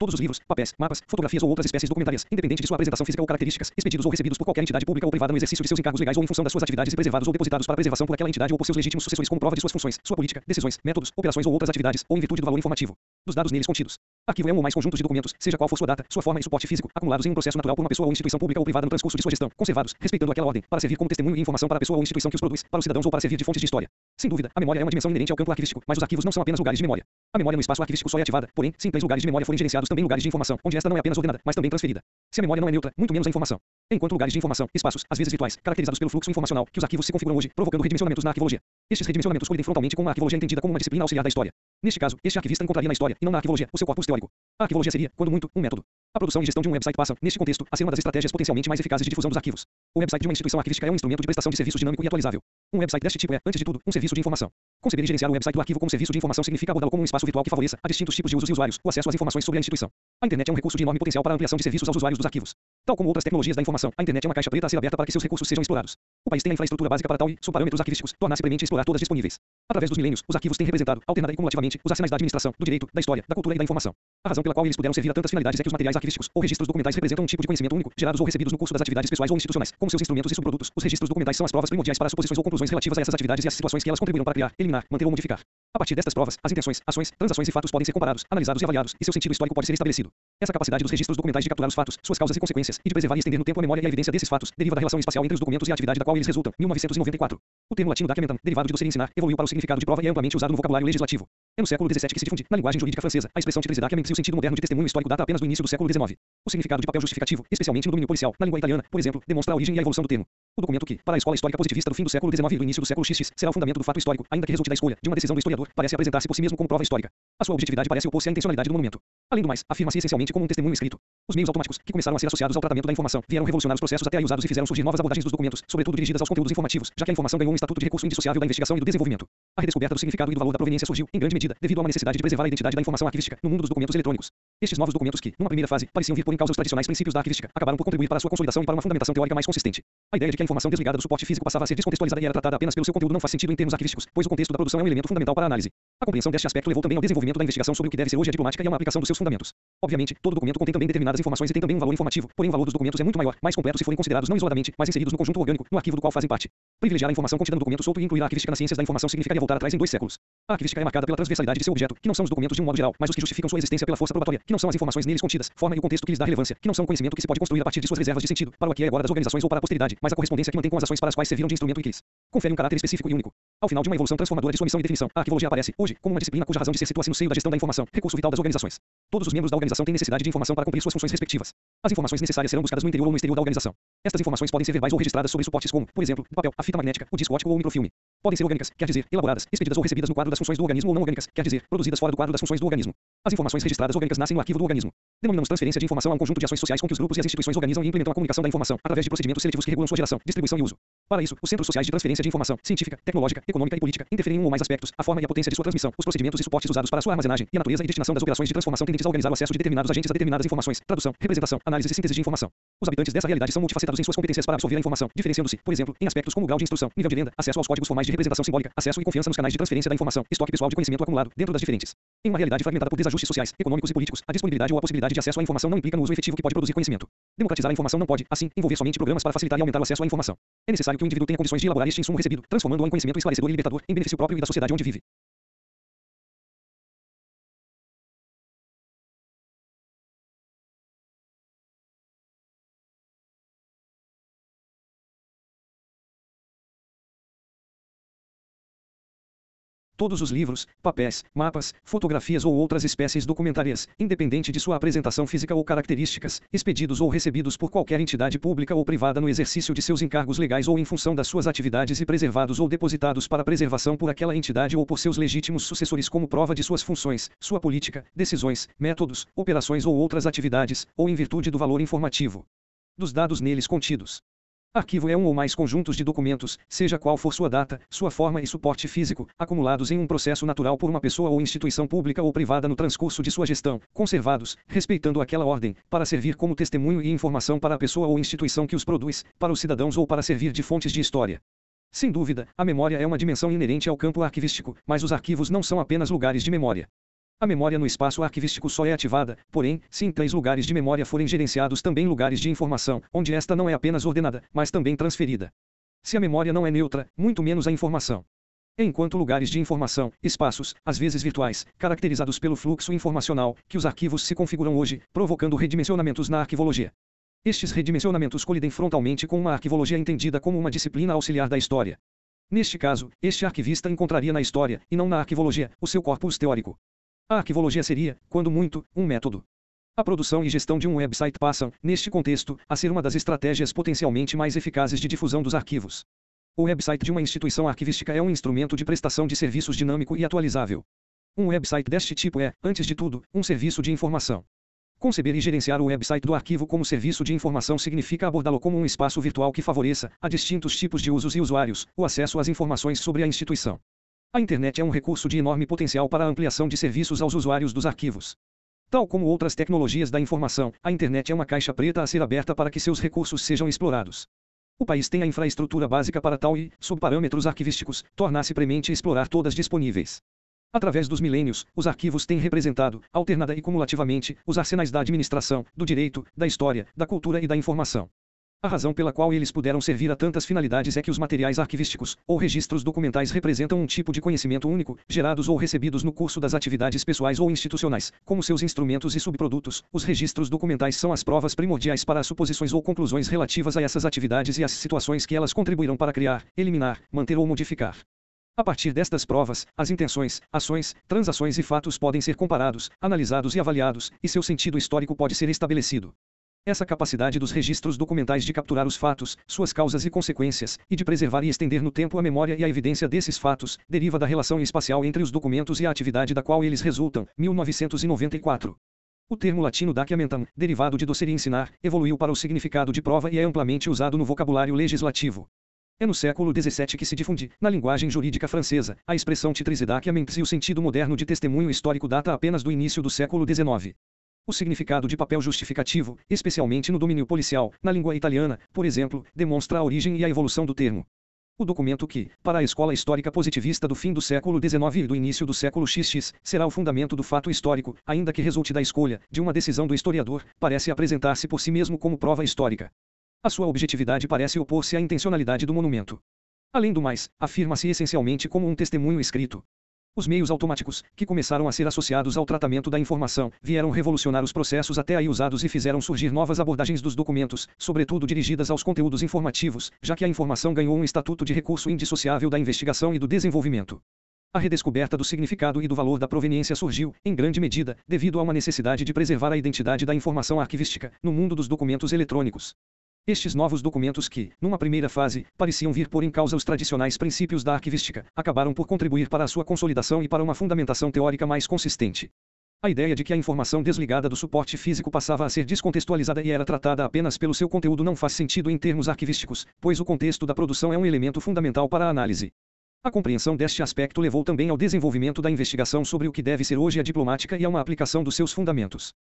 Todos os livros, papéis, mapas, fotografias ou outras espécies documentárias, independente de sua apresentação física ou características, expedidos ou recebidos por qualquer entidade pública ou privada no exercício de seus encargos legais ou em função das suas atividades e preservados ou depositados para preservação por aquela entidade ou por seus legítimos sucessores como prova de suas funções, sua política, decisões, métodos, operações ou outras atividades, ou em virtude do valor informativo dos dados neles contidos. Arquivo é um ou mais conjuntos de documentos, seja qual for sua data, sua forma e suporte físico, acumulados em um processo natural por uma pessoa ou instituição pública ou privada no transcurso de sua gestão, conservados, respeitando aquela ordem, para servir como testemunho e informação para a pessoa ou instituição que os produz, para os cidadãos ou para servir de fontes de história. Sem dúvida, a memória é uma dimensão inerente ao campo arquivístico, mas os arquivos não são apenas lugares de memória. A memória no espaço arquivístico só é ativada, porém, se em três lugares de memória forem gerenciados também lugares de informação, onde esta não é apenas ordenada, mas também transferida. Se a memória não é neutra, muito menos a informação enquanto lugares de informação, espaços, às vezes virtuais, caracterizados pelo fluxo informacional que os arquivos se configuram hoje, provocando redimensionamentos na arquivologia. Estes redimensionamentos colidem frontalmente com a arquivologia entendida como uma disciplina auxiliar da história. Neste caso, este arquivista encontraria na história, e não na arquivologia, o seu corpus teórico. A Arquivologia seria, quando muito, um método. A produção e gestão de um website passam, neste contexto, a ser uma das estratégias potencialmente mais eficazes de difusão dos arquivos. O website de uma instituição arquivística é um instrumento de prestação de serviços dinâmico e atualizável. Um website deste tipo é, antes de tudo, um serviço de informação. Conceber e gerenciar o website do arquivo como serviço de informação significa abordá-lo como um espaço virtual que favoreça, a distintos tipos de usos e usuários, o acesso às informações sobre a instituição. A internet é um recurso de enorme potencial para a ampliação de serviços aos usuários dos arquivos. Tal como outras tecnologias da informação, a internet é uma caixa preta a ser aberta para que seus recursos sejam explorados. O país tem a infraestrutura básica para tal e, sob parâmetros arquivísticos, tornar-se premente explorar todas disponíveis. Através dos milênios, os arquivos têm representado, alternada e cumulativamente, os arsenais da administração, do direito, da história, da cultura e da informação. A razão pela qual eles puderam servir a tantas finalidades é que os materiais arquivísticos ou registros documentais representam um tipo de conhecimento único, gerados ou recebidos no curso das atividades pessoais ou institucionais. Como seus instrumentos e subprodutos, os registros documentais são as provas primordiais para suposições ou conclusões relativas a essas atividades e as situações que elas contribuíram para criar, eliminar, manter ou modificar. A partir destas provas, as intenções, ações, transações e fatos podem ser comparados, analisados e avaliados, e seu sentido histórico pode ser estabelecido. Essa capacidade dos registros documentais de capturar os fatos, suas causas e consequências, e de preservar e estender no tempo a memória e a evidência desses fatos, deriva da relação espacial entre os documentos e a atividade da qual eles resultam. 1994. O termo latino documentam, derivado de docere ensinar, evoluiu para o significado de prova e é amplamente usado no vocabulário legislativo. É no século XVII que se difunde, na linguagem jurídica francesa, a expressão de o sentido moderno de testemunho histórico data apenas do início do século XIX. O significado de papel justificativo, especialmente no domínio policial, na língua italiana, por exemplo, demonstra a origem e a evolução do termo. O documento que, para a escola histórica positivista do fim do século XIX e do início do século XX, será o fundamento do fato histórico, ainda que resulte da escolha de uma decisão do historiador, parece apresentar-se por si mesmo como prova histórica. A sua objetividade parece opor-se à intencionalidade do monumento. Além do mais, afirma-se essencialmente como um testemunho escrito. Os meios automáticos, que começaram a ser associados ao tratamento da informação, vieram revolucionar os processos até aí usados e fizeram surgir novas abordagens dos documentos, sobretudo dirigidas aos conteúdos informativos, já que a informação ganhou um estatuto de recurso indissociável da investigação e do desenvolvimento. A redescoberta do significado e do valor da proveniência surgiu, em grande medida, devido a uma necessidade de preservar a identidade da informação arquivística no mundo dos documentos eletrônicos. Estes novos documentos que, numa primeira fase, pareciam vir por em causa os tradicionais princípios da arquivística, acabaram por contribuir para a sua consolidação e para uma fundamentação teórica mais consistente. A ideia de que a informação desligada do suporte físico passava a ser descontextualizada e era tratada apenas pelo seu conteúdo não faz sentido em termos arquivísticos, pois o contexto da produção é um elemento fundamental para a análise. A compreensão deste aspecto levou também ao desenvolvimento da investigação sobre o que deve ser hoje a diplomática e a uma aplicação os fundamentos. Obviamente, todo documento contém também determinadas informações e tem também um valor informativo, porém o valor dos documentos é muito maior, mais completo se forem considerados não isoladamente, mas inseridos no conjunto orgânico, no arquivo do qual fazem parte. Privilegiar a informação contida no documento solto e incluir a arquivística nas ciências da informação significaria voltar atrás em dois séculos. A arquivística é marcada pela transversalidade de seu objeto, que não são os documentos de um modo geral, mas os que justificam sua existência pela força probatória, que não são as informações neles contidas, forma e o contexto que lhes dá relevância, que não são o conhecimento que se pode construir a partir de suas reservas de sentido, para o aqui e é agora das organizações ou para a posteridade, mas a correspondência que mantém com as ações para as quais serviram de instrumento e que lhes confere um caráter específico e único. Ao final de uma evolução transformadora de sua missão e definição, a arquivologia aparece, hoje, como uma disciplina cuja razão de ser situa-se no seio da gestão da informação, recurso vital das organizações. Todos os membros da organização têm necessidade de informação para cumprir suas funções respectivas. As informações necessárias serão buscadas no interior ou no exterior da organização. Estas informações podem ser verbais ou registradas sobre suportes como, por exemplo, papel, a fita magnética, o disco ótico ou o microfilme. Podem ser orgânicas, quer dizer, elaboradas, expedidas ou recebidas no quadro das funções do organismo ou não orgânicas, quer dizer, produzidas fora do quadro das funções do organismo. As informações registradas orgânicas nascem no arquivo do organismo. Denominamos transferência de informação a um conjunto de ações sociais com que os grupos e as instituições organizam e implementam a comunicação da informação, através de procedimentos seletivos que regulam sua geração, distribuição e uso. Para isso, os centros sociais de transferência de informação científica, tecnológica, econômica e política interferem em um ou mais aspectos, a forma e a potência de sua transmissão, os procedimentos e suportes usados para sua armazenagem e a natureza e destinação das operações de transformação tendentes a organizar o acesso de determinados agentes a determinadas informações, tradução, representação, análise e síntese de informação. Os habitantes dessa realidade são multifacetados em suas competências para absorver a informação, diferenciando-se, por exemplo, em aspectos como o grau de instrução, nível de venda, acesso aos códigos formais de representação simbólica, acesso e confiança nos canais de transferência da informação, estoque pessoal de conhecimento acumulado dentro das diferentes. Em uma realidade fragmentada por desajustes sociais, econômicos e políticos, a disponibilidade ou a possibilidade de acesso à informação não implica no uso efetivo que pode produzir conhecimento. Democratizar a informação não pode, assim, envolver somente programas para facilitar e aumentar o acesso à informação. É necessário que o indivíduo tenha condições de elaborar este insumo recebido, transformando-o em conhecimento esclarecedor e libertador, em benefício próprio e da sociedade onde vive. Todos os livros, papéis, mapas, fotografias ou outras espécies documentárias, independente de sua apresentação física ou características, expedidos ou recebidos por qualquer entidade pública ou privada no exercício de seus encargos legais ou em função das suas atividades e preservados ou depositados para preservação por aquela entidade ou por seus legítimos sucessores como prova de suas funções, sua política, decisões, métodos, operações ou outras atividades, ou em virtude do valor informativo dos dados neles contidos. Arquivo é um ou mais conjuntos de documentos, seja qual for sua data, sua forma e suporte físico, acumulados em um processo natural por uma pessoa ou instituição pública ou privada no transcurso de sua gestão, conservados, respeitando aquela ordem, para servir como testemunho e informação para a pessoa ou instituição que os produz, para os cidadãos ou para servir de fontes de história. Sem dúvida, a memória é uma dimensão inerente ao campo arquivístico, mas os arquivos não são apenas lugares de memória. A memória no espaço arquivístico só é ativada, porém, se em três lugares de memória forem gerenciados também lugares de informação, onde esta não é apenas ordenada, mas também transferida. Se a memória não é neutra, muito menos a informação. Enquanto lugares de informação, espaços, às vezes virtuais, caracterizados pelo fluxo informacional, que os arquivos se configuram hoje, provocando redimensionamentos na arquivologia. Estes redimensionamentos colidem frontalmente com uma arquivologia entendida como uma disciplina auxiliar da história. Neste caso, este arquivista encontraria na história, e não na arquivologia, o seu corpus teórico. A ah, arquivologia seria, quando muito, um método. A produção e gestão de um website passam, neste contexto, a ser uma das estratégias potencialmente mais eficazes de difusão dos arquivos. O website de uma instituição arquivística é um instrumento de prestação de serviços dinâmico e atualizável. Um website deste tipo é, antes de tudo, um serviço de informação. Conceber e gerenciar o website do arquivo como serviço de informação significa abordá-lo como um espaço virtual que favoreça, a distintos tipos de usos e usuários, o acesso às informações sobre a instituição. A internet é um recurso de enorme potencial para a ampliação de serviços aos usuários dos arquivos. Tal como outras tecnologias da informação, a internet é uma caixa preta a ser aberta para que seus recursos sejam explorados. O país tem a infraestrutura básica para tal e, sob parâmetros arquivísticos, tornar-se premente explorar todas disponíveis. Através dos milênios, os arquivos têm representado, alternada e cumulativamente, os arsenais da administração, do direito, da história, da cultura e da informação. A razão pela qual eles puderam servir a tantas finalidades é que os materiais arquivísticos, ou registros documentais representam um tipo de conhecimento único, gerados ou recebidos no curso das atividades pessoais ou institucionais. Como seus instrumentos e subprodutos, os registros documentais são as provas primordiais para as suposições ou conclusões relativas a essas atividades e as situações que elas contribuíram para criar, eliminar, manter ou modificar. A partir destas provas, as intenções, ações, transações e fatos podem ser comparados, analisados e avaliados, e seu sentido histórico pode ser estabelecido. Essa capacidade dos registros documentais de capturar os fatos, suas causas e consequências, e de preservar e estender no tempo a memória e a evidência desses fatos, deriva da relação espacial entre os documentos e a atividade da qual eles resultam. 1994. O termo latino daciamentam, derivado de doceria ensinar, evoluiu para o significado de prova e é amplamente usado no vocabulário legislativo. É no século XVII que se difunde, na linguagem jurídica francesa, a expressão titrisidacament e o sentido moderno de testemunho histórico data apenas do início do século XIX. O significado de papel justificativo, especialmente no domínio policial, na língua italiana, por exemplo, demonstra a origem e a evolução do termo. O documento que, para a escola histórica positivista do fim do século XIX e do início do século XX, será o fundamento do fato histórico, ainda que resulte da escolha de uma decisão do historiador, parece apresentar-se por si mesmo como prova histórica. A sua objetividade parece opor-se à intencionalidade do monumento. Além do mais, afirma-se essencialmente como um testemunho escrito. Os meios automáticos, que começaram a ser associados ao tratamento da informação, vieram revolucionar os processos até aí usados e fizeram surgir novas abordagens dos documentos, sobretudo dirigidas aos conteúdos informativos, já que a informação ganhou um estatuto de recurso indissociável da investigação e do desenvolvimento. A redescoberta do significado e do valor da proveniência surgiu, em grande medida, devido a uma necessidade de preservar a identidade da informação arquivística no mundo dos documentos eletrônicos. Estes novos documentos que, numa primeira fase, pareciam vir por em causa os tradicionais princípios da arquivística, acabaram por contribuir para a sua consolidação e para uma fundamentação teórica mais consistente. A ideia de que a informação desligada do suporte físico passava a ser descontextualizada e era tratada apenas pelo seu conteúdo não faz sentido em termos arquivísticos, pois o contexto da produção é um elemento fundamental para a análise. A compreensão deste aspecto levou também ao desenvolvimento da investigação sobre o que deve ser hoje a diplomática e a uma aplicação dos seus fundamentos.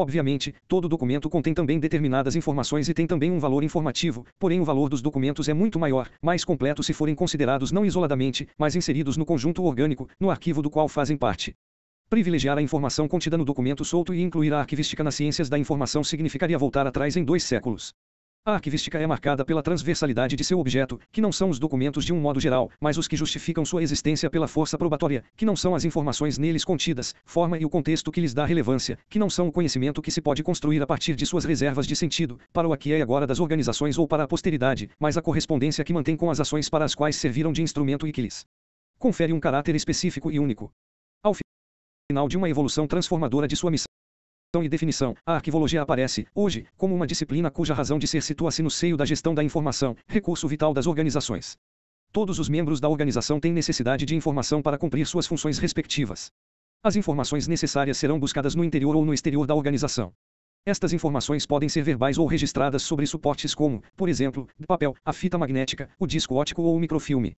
Obviamente, todo documento contém também determinadas informações e tem também um valor informativo, porém o valor dos documentos é muito maior, mais completo se forem considerados não isoladamente, mas inseridos no conjunto orgânico, no arquivo do qual fazem parte. Privilegiar a informação contida no documento solto e incluir a arquivística nas ciências da informação significaria voltar atrás em dois séculos. A arquivística é marcada pela transversalidade de seu objeto, que não são os documentos de um modo geral, mas os que justificam sua existência pela força probatória, que não são as informações neles contidas, forma e o contexto que lhes dá relevância, que não são o conhecimento que se pode construir a partir de suas reservas de sentido, para o aqui e agora das organizações ou para a posteridade, mas a correspondência que mantém com as ações para as quais serviram de instrumento e que lhes confere um caráter específico e único. Ao final de uma evolução transformadora de sua missão, e definição. A arquivologia aparece, hoje, como uma disciplina cuja razão de ser situa-se no seio da gestão da informação, recurso vital das organizações. Todos os membros da organização têm necessidade de informação para cumprir suas funções respectivas. As informações necessárias serão buscadas no interior ou no exterior da organização. Estas informações podem ser verbais ou registradas sobre suportes como, por exemplo, papel, a fita magnética, o disco ótico ou o microfilme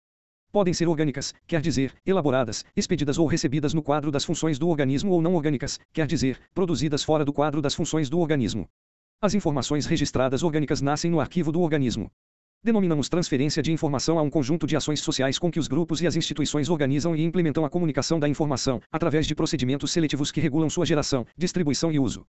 podem ser orgânicas, quer dizer, elaboradas, expedidas ou recebidas no quadro das funções do organismo ou não orgânicas, quer dizer, produzidas fora do quadro das funções do organismo. As informações registradas orgânicas nascem no arquivo do organismo. Denominamos transferência de informação a um conjunto de ações sociais com que os grupos e as instituições organizam e implementam a comunicação da informação, através de procedimentos seletivos que regulam sua geração, distribuição e uso.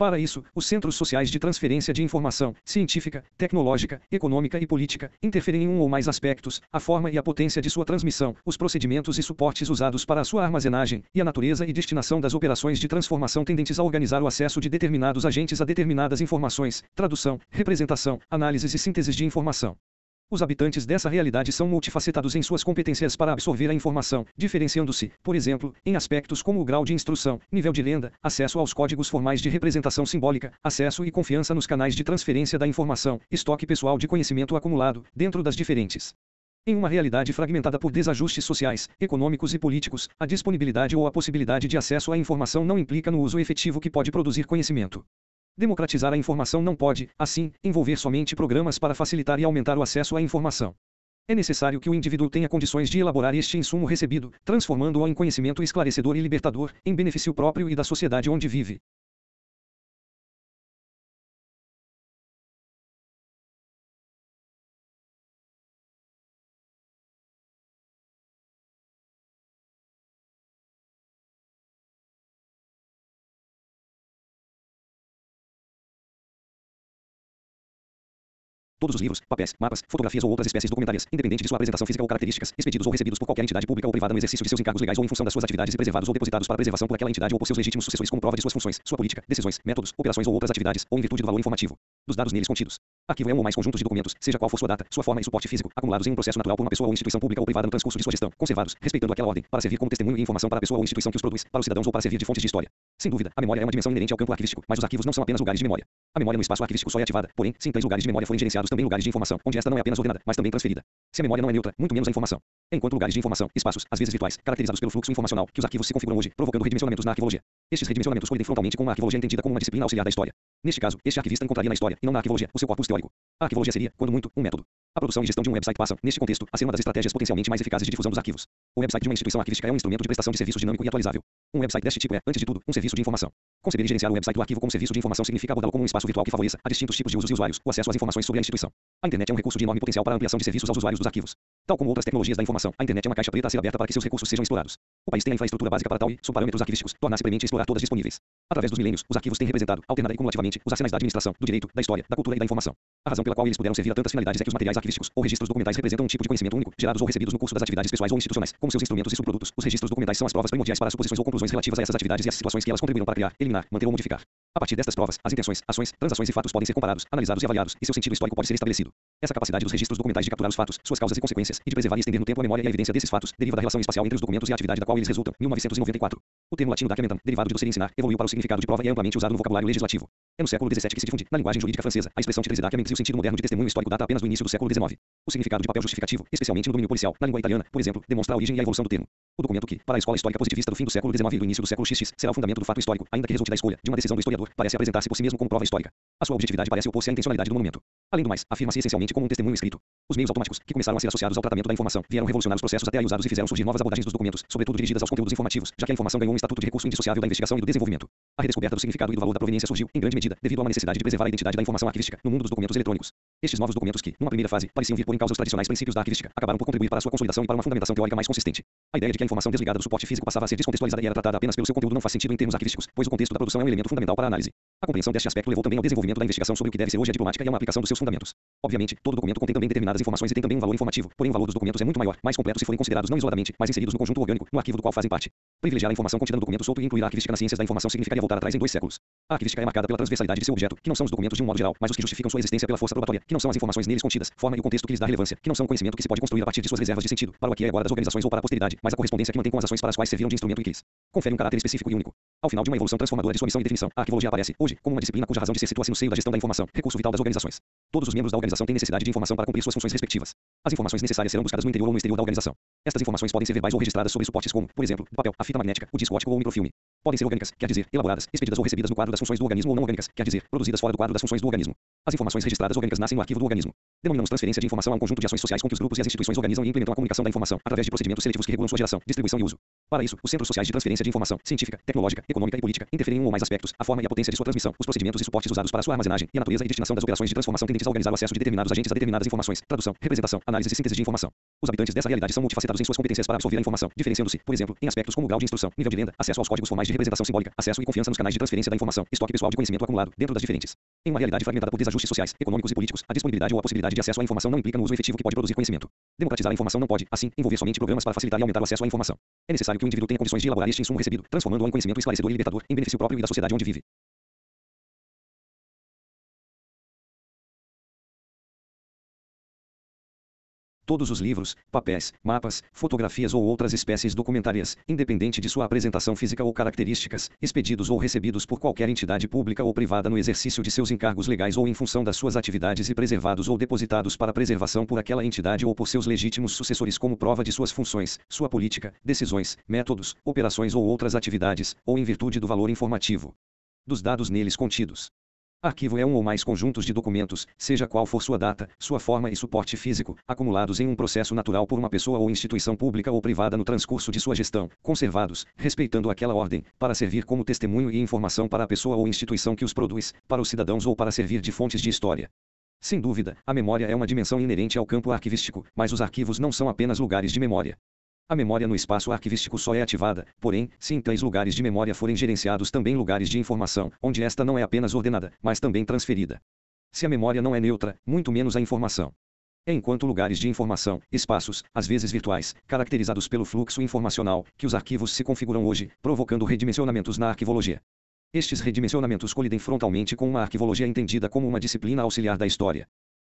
Para isso, os centros sociais de transferência de informação, científica, tecnológica, econômica e política, interferem em um ou mais aspectos, a forma e a potência de sua transmissão, os procedimentos e suportes usados para a sua armazenagem, e a natureza e destinação das operações de transformação tendentes a organizar o acesso de determinados agentes a determinadas informações, tradução, representação, análises e sínteses de informação. Os habitantes dessa realidade são multifacetados em suas competências para absorver a informação, diferenciando-se, por exemplo, em aspectos como o grau de instrução, nível de lenda, acesso aos códigos formais de representação simbólica, acesso e confiança nos canais de transferência da informação, estoque pessoal de conhecimento acumulado, dentro das diferentes em uma realidade fragmentada por desajustes sociais, econômicos e políticos, a disponibilidade ou a possibilidade de acesso à informação não implica no uso efetivo que pode produzir conhecimento. Democratizar a informação não pode, assim, envolver somente programas para facilitar e aumentar o acesso à informação. É necessário que o indivíduo tenha condições de elaborar este insumo recebido, transformando-o em conhecimento esclarecedor e libertador, em benefício próprio e da sociedade onde vive. Todos os livros, papéis, mapas, fotografias ou outras espécies documentárias, independente de sua apresentação física ou características, expedidos ou recebidos por qualquer entidade pública ou privada no exercício de seus encargos legais ou em função das suas atividades e preservados ou depositados para preservação por aquela entidade ou por seus legítimos sucessores com prova de suas funções, sua política, decisões, métodos, operações ou outras atividades, ou em virtude do valor informativo dos dados neles contidos. Arquivo é um ou mais conjuntos de documentos, seja qual for sua data, sua forma e suporte físico, acumulados em um processo natural por uma pessoa ou instituição pública ou privada no transcurso de sua gestão, conservados, respeitando aquela ordem, para servir como testemunho e informação para a pessoa ou instituição que os produz, para os cidadãos ou para servir de fontes de história. Sem dúvida, a memória é uma dimensão inerente ao campo arquivístico, mas os arquivos não são apenas lugares de memória. A memória no é espaço arquivístico só é ativada, porém, se em três lugares de memória forem gerenciados também lugares de informação, onde esta não é apenas ordenada, mas também transferida. Se a memória não é neutra, muito menos a informação. Enquanto lugares de informação, espaços, às vezes virtuais, caracterizados pelo fluxo informacional que os arquivos se configuram hoje, provocando redimensionamentos na arquivologia. Estes redimensionamentos colidem frontalmente com a arquivologia entendida como uma disciplina auxiliar da história. Neste caso, este arquivista encontraria na história, e não na arquivologia, o seu corpus teórico. A arquivologia seria, quando muito, um método. A produção e gestão de um website passam, neste contexto, a ser uma das estratégias potencialmente mais eficazes de difusão dos arquivos. O website de uma instituição arquivística é um instrumento de prestação de serviço dinâmico e atualizável. Um website deste tipo é, antes de tudo, um serviço de informação. Conceber e gerenciar o website do arquivo como serviço de informação significa abordá-lo como um espaço virtual que favoreça, a distintos tipos de usos e usuários, o acesso às informações sobre a instituição. A internet é um recurso de enorme potencial para a ampliação de serviços aos usuários dos arquivos. Tal como outras tecnologias da informação, a internet é uma caixa preta a ser aberta para que seus recursos sejam explorados. O país tem a infraestrutura básica para tal e, sob parâmetros arquivísticos, tornar-se premente explorar todas disponíveis. Através dos milênios, os arquivos têm representado, alternada e cumulativamente, os arsenais da administração, do direito, da história, da cultura e da informação. A razão pela qual eles puderam servir a tantas finalidades é que os materiais arquivísticos ou registros documentais representam um tipo de conhecimento único, gerados ou recebidos no curso das atividades pessoais ou institucionais, como seus instrumentos e subprodutos. Os registros documentais são as provas primordiais para suposições ou conclusões relativas a essas atividades e as situações que elas contribuíram para criar, eliminar, manter ou modificar. A partir destas provas, as intenções, ações, transações e fatos podem ser comparados, analisados e avaliados, e seu sentido histórico pode ser estabelecido. Essa capacidade dos registros documentais de capturar os fatos, suas causas e consequências, e de preservar e estender no tempo a memória e a evidência desses fatos, deriva da relação espacial entre os documentos e a atividade da qual eles resultam. 1994. O termo latino documentam, derivado de docere ensinar, evoluiu para o significado de prova e é amplamente usado no vocabulário legislativo. É no século XVII que se difunde, na linguagem jurídica francesa, a expressão de sentido moderno de testemunho histórico data apenas do início do século XIX. O significado de papel justificativo, especialmente no domínio policial, na língua italiana, por exemplo, demonstra a origem e a evolução do termo. O documento que, para a escola histórica positivista do fim do século XIX e do início do século XX, será o fundamento do fato histórico, ainda que resulte da escolha de uma decisão do historiador, parece apresentar-se por si mesmo como prova histórica. A sua objetividade parece opor-se à intencionalidade do monumento. Além do mais, afirma-se essencialmente como um testemunho escrito. Os meios automáticos, que começaram a ser associados ao tratamento da informação, vieram revolucionar os processos até aí usados e fizeram surgir novas abordagens dos documentos, sobretudo dirigidas aos conteúdos informativos, já que a informação ganhou um estatuto de recurso indissociável da investigação e do desenvolvimento. A redescoberta do significado e do valor da proveniência surgiu, em grande medida, devido à necessidade de preservar a identidade da informação arquivística no mundo dos documentos eletrônicos. Estes novos documentos que, numa primeira fase, pareciam vir por em causa os tradicionais princípios da arquivística, acabaram por contribuir para sua consolidação e para uma fundamentação teórica mais consistente. A ideia de que a informação desligada do suporte físico passava a ser descontextualizada e era tratada apenas pelo seu conteúdo não faz sentido em termos arquivísticos, pois o contexto da produção é um elemento fundamental para a análise. A compreensão deste aspecto levou também ao desenvolvimento da investigação sobre o que deve ser hoje a diplomática e a uma aplicação dos seus fundamentos. Obviamente, todo documento contém também determinadas informações e tem também um valor informativo, porém o valor dos documentos é muito maior, mais completo se forem considerados não isoladamente, mas inseridos no conjunto orgânico, no arquivo do qual fazem parte. Privilegiar a informação contida no documento solto e incluir a arquivística nas ciências da informação significaria voltar atrás em dois séculos. A é marcada pela transversalidade de seu objeto, que não são os documentos de um modo geral, mas os que justificam sua existência pela força probatória, que não são as informações neles contidas, forma e o contexto que lhes dá relevância, que não são o conhecimento que se pode construir a partir de suas reservas de sentido, para o aqui e é agora das organizações ou para a posteridade, mas a correspondência que mantém com as ações para as quais serviram de instrumento e que lhes confere um caráter específico e único. Ao final de uma evolução transformadora de sua missão e definição, a arquivologia aparece, hoje, como uma disciplina cuja razão de ser situa-se no seio da gestão da informação, recurso vital das organizações. Todos os membros da organização têm necessidade de informação para cumprir suas funções respectivas. As informações necessárias serão buscadas no interior ou no exterior da organização. Estas informações podem ser verbais ou registradas sobre suportes como, por exemplo, papel, a fita magnética, o disco ótico ou o microfilme. Podem ser orgânicas, quer dizer, elaboradas, expedidas ou recebidas no quadro das funções do organismo ou não orgânicas, quer dizer, produzidas fora do quadro das funções do organismo. As informações registradas orgânicas nascem no arquivo do organismo. Denominamos transferência de informação a um conjunto de ações sociais com que os grupos e as instituições organizam e implementam a comunicação da informação, através de procedimentos seletivos que regulam sua geração, distribuição e uso. Para isso, os centros sociais de transferência de informação científica, tecnológica, econômica e política interferem em um ou mais aspectos, a forma e a potência de sua transmissão, os procedimentos e suportes usados para sua armazenagem e a natureza e destinação das operações de transformação tendentes a organizar o acesso de determinados agentes a determinadas informações, tradução, representação, análise e síntese de informação. Os habitantes dessa realidade são multifacetados em suas competências para absorver a informação, diferenciando-se, por exemplo, em aspectos como o grau de instrução, nível de venda, acesso aos códigos formais de representação simbólica, acesso e confiança nos canais de transferência da informação, estoque pessoal de conhecimento acumulado dentro das diferentes. Em uma realidade fragmentada por desajuste ajustes sociais, econômicos e políticos, a disponibilidade ou a possibilidade de acesso à informação não implica no uso efetivo que pode produzir conhecimento. Democratizar a informação não pode, assim, envolver somente programas para facilitar e aumentar o acesso à informação. É necessário que o indivíduo tenha condições de elaborar este insumo recebido, transformando-o em conhecimento esclarecedor e libertador, em benefício próprio e da sociedade onde vive. Todos os livros, papéis, mapas, fotografias ou outras espécies documentárias, independente de sua apresentação física ou características, expedidos ou recebidos por qualquer entidade pública ou privada no exercício de seus encargos legais ou em função das suas atividades e preservados ou depositados para preservação por aquela entidade ou por seus legítimos sucessores como prova de suas funções, sua política, decisões, métodos, operações ou outras atividades, ou em virtude do valor informativo dos dados neles contidos. Arquivo é um ou mais conjuntos de documentos, seja qual for sua data, sua forma e suporte físico, acumulados em um processo natural por uma pessoa ou instituição pública ou privada no transcurso de sua gestão, conservados, respeitando aquela ordem, para servir como testemunho e informação para a pessoa ou instituição que os produz, para os cidadãos ou para servir de fontes de história. Sem dúvida, a memória é uma dimensão inerente ao campo arquivístico, mas os arquivos não são apenas lugares de memória. A memória no espaço arquivístico só é ativada, porém, se em tais lugares de memória forem gerenciados também lugares de informação, onde esta não é apenas ordenada, mas também transferida. Se a memória não é neutra, muito menos a informação. É enquanto lugares de informação, espaços, às vezes virtuais, caracterizados pelo fluxo informacional, que os arquivos se configuram hoje, provocando redimensionamentos na arquivologia. Estes redimensionamentos colidem frontalmente com uma arquivologia entendida como uma disciplina auxiliar da história.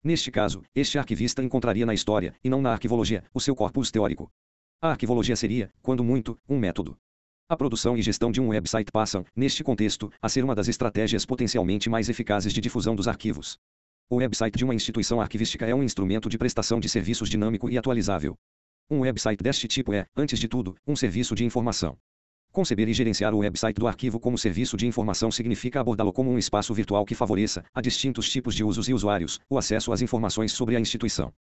Neste caso, este arquivista encontraria na história, e não na arquivologia, o seu corpus teórico. A arquivologia seria, quando muito, um método. A produção e gestão de um website passam, neste contexto, a ser uma das estratégias potencialmente mais eficazes de difusão dos arquivos. O website de uma instituição arquivística é um instrumento de prestação de serviços dinâmico e atualizável. Um website deste tipo é, antes de tudo, um serviço de informação. Conceber e gerenciar o website do arquivo como serviço de informação significa abordá-lo como um espaço virtual que favoreça, a distintos tipos de usos e usuários, o acesso às informações sobre a instituição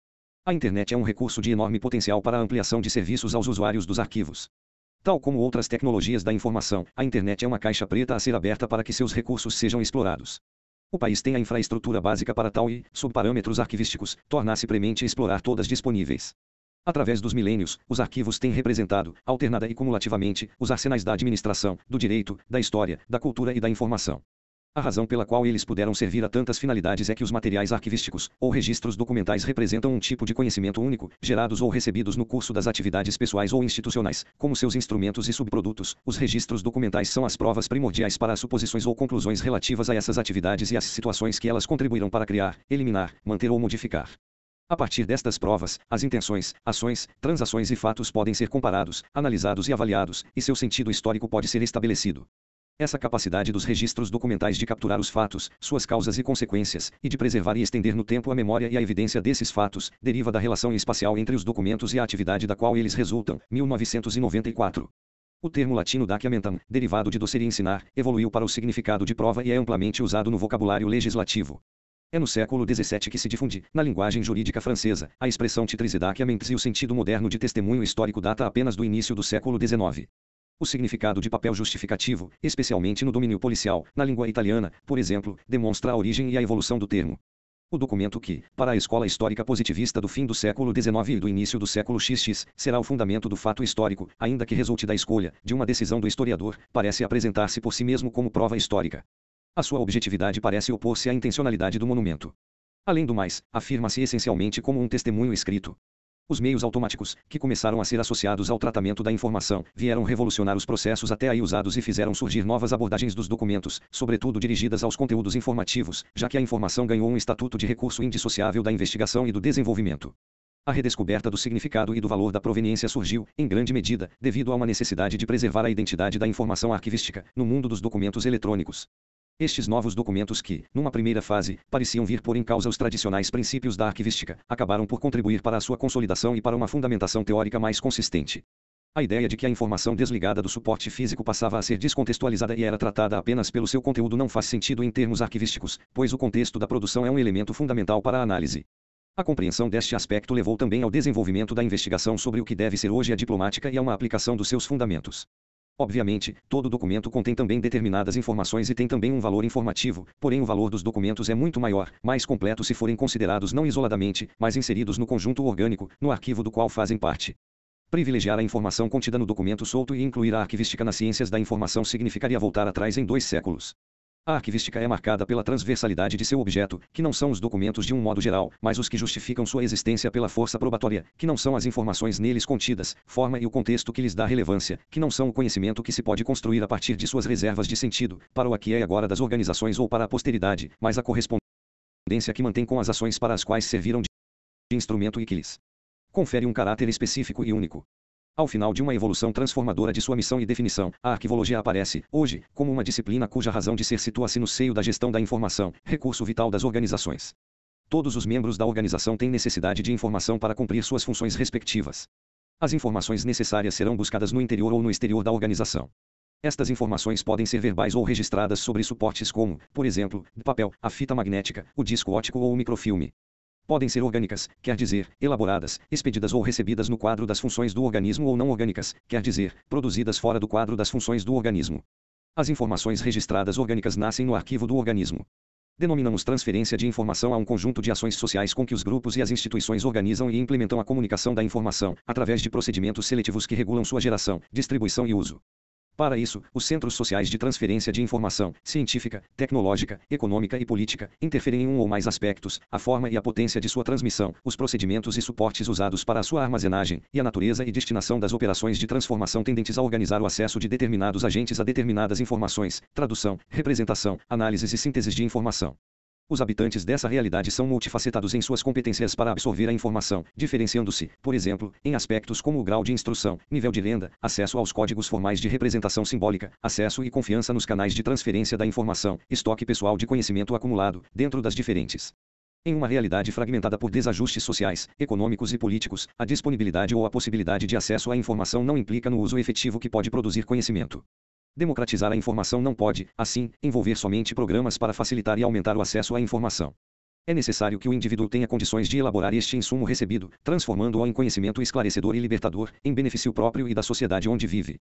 a internet é um recurso de enorme potencial para a ampliação de serviços aos usuários dos arquivos. Tal como outras tecnologias da informação, a internet é uma caixa preta a ser aberta para que seus recursos sejam explorados. O país tem a infraestrutura básica para tal e, sob parâmetros arquivísticos, tornar-se premente explorar todas disponíveis. Através dos milênios, os arquivos têm representado, alternada e cumulativamente, os arsenais da administração, do direito, da história, da cultura e da informação. A razão pela qual eles puderam servir a tantas finalidades é que os materiais arquivísticos, ou registros documentais, representam um tipo de conhecimento único, gerados ou recebidos no curso das atividades pessoais ou institucionais. Como seus instrumentos e subprodutos, os registros documentais são as provas primordiais para as suposições ou conclusões relativas a essas atividades e as situações que elas contribuíram para criar, eliminar, manter ou modificar. A partir destas provas, as intenções, ações, transações e fatos podem ser comparados, analisados e avaliados, e seu sentido histórico pode ser estabelecido. Essa capacidade dos registros documentais de capturar os fatos, suas causas e consequências, e de preservar e estender no tempo a memória e a evidência desses fatos, deriva da relação espacial entre os documentos e a atividade da qual eles resultam. 1994. O termo latino documentum, derivado de docere ensinar, evoluiu para o significado de prova e é amplamente usado no vocabulário legislativo. É no século XVII que se difunde, na linguagem jurídica francesa, a expressão titrisidacamentes e o sentido moderno de testemunho histórico data apenas do início do século XIX. O significado de papel justificativo, especialmente no domínio policial, na língua italiana, por exemplo, demonstra a origem e a evolução do termo. O documento que, para a escola histórica positivista do fim do século XIX e do início do século XX, será o fundamento do fato histórico, ainda que resulte da escolha de uma decisão do historiador, parece apresentar-se por si mesmo como prova histórica. A sua objetividade parece opor-se à intencionalidade do monumento. Além do mais, afirma-se essencialmente como um testemunho escrito. Os meios automáticos, que começaram a ser associados ao tratamento da informação, vieram revolucionar os processos até aí usados e fizeram surgir novas abordagens dos documentos, sobretudo dirigidas aos conteúdos informativos, já que a informação ganhou um estatuto de recurso indissociável da investigação e do desenvolvimento. A redescoberta do significado e do valor da proveniência surgiu, em grande medida, devido a uma necessidade de preservar a identidade da informação arquivística no mundo dos documentos eletrônicos. Estes novos documentos que, numa primeira fase, pareciam vir pôr em causa os tradicionais princípios da arquivística, acabaram por contribuir para a sua consolidação e para uma fundamentação teórica mais consistente. A ideia de que a informação desligada do suporte físico passava a ser descontextualizada e era tratada apenas pelo seu conteúdo não faz sentido em termos arquivísticos, pois o contexto da produção é um elemento fundamental para a análise. A compreensão deste aspecto levou também ao desenvolvimento da investigação sobre o que deve ser hoje a diplomática e a uma aplicação dos seus fundamentos. Obviamente, todo documento contém também determinadas informações e tem também um valor informativo, porém o valor dos documentos é muito maior, mais completo se forem considerados não isoladamente, mas inseridos no conjunto orgânico, no arquivo do qual fazem parte. Privilegiar a informação contida no documento solto e incluir a arquivística nas ciências da informação significaria voltar atrás em dois séculos. A arquivística é marcada pela transversalidade de seu objeto, que não são os documentos de um modo geral, mas os que justificam sua existência pela força probatória, que não são as informações neles contidas, forma e o contexto que lhes dá relevância, que não são o conhecimento que se pode construir a partir de suas reservas de sentido, para o aqui e agora das organizações ou para a posteridade, mas a correspondência que mantém com as ações para as quais serviram de instrumento e que lhes confere um caráter específico e único ao final de uma evolução transformadora de sua missão e definição, a arquivologia aparece, hoje, como uma disciplina cuja razão de ser situa-se no seio da gestão da informação, recurso vital das organizações. Todos os membros da organização têm necessidade de informação para cumprir suas funções respectivas. As informações necessárias serão buscadas no interior ou no exterior da organização. Estas informações podem ser verbais ou registradas sobre suportes como, por exemplo, papel, a fita magnética, o disco ótico ou o microfilme podem ser orgânicas, quer dizer, elaboradas, expedidas ou recebidas no quadro das funções do organismo ou não orgânicas, quer dizer, produzidas fora do quadro das funções do organismo. As informações registradas orgânicas nascem no arquivo do organismo. Denominamos transferência de informação a um conjunto de ações sociais com que os grupos e as instituições organizam e implementam a comunicação da informação, através de procedimentos seletivos que regulam sua geração, distribuição e uso. Para isso, os centros sociais de transferência de informação, científica, tecnológica, econômica e política, interferem em um ou mais aspectos, a forma e a potência de sua transmissão, os procedimentos e suportes usados para a sua armazenagem, e a natureza e destinação das operações de transformação tendentes a organizar o acesso de determinados agentes a determinadas informações, tradução, representação, análises e sínteses de informação. Os habitantes dessa realidade são multifacetados em suas competências para absorver a informação, diferenciando-se, por exemplo, em aspectos como o grau de instrução, nível de lenda, acesso aos códigos formais de representação simbólica, acesso e confiança nos canais de transferência da informação, estoque pessoal de conhecimento acumulado, dentro das diferentes em uma realidade fragmentada por desajustes sociais, econômicos e políticos, a disponibilidade ou a possibilidade de acesso à informação não implica no uso efetivo que pode produzir conhecimento. Democratizar a informação não pode, assim, envolver somente programas para facilitar e aumentar o acesso à informação. É necessário que o indivíduo tenha condições de elaborar este insumo recebido, transformando-o em conhecimento esclarecedor e libertador, em benefício próprio e da sociedade onde vive.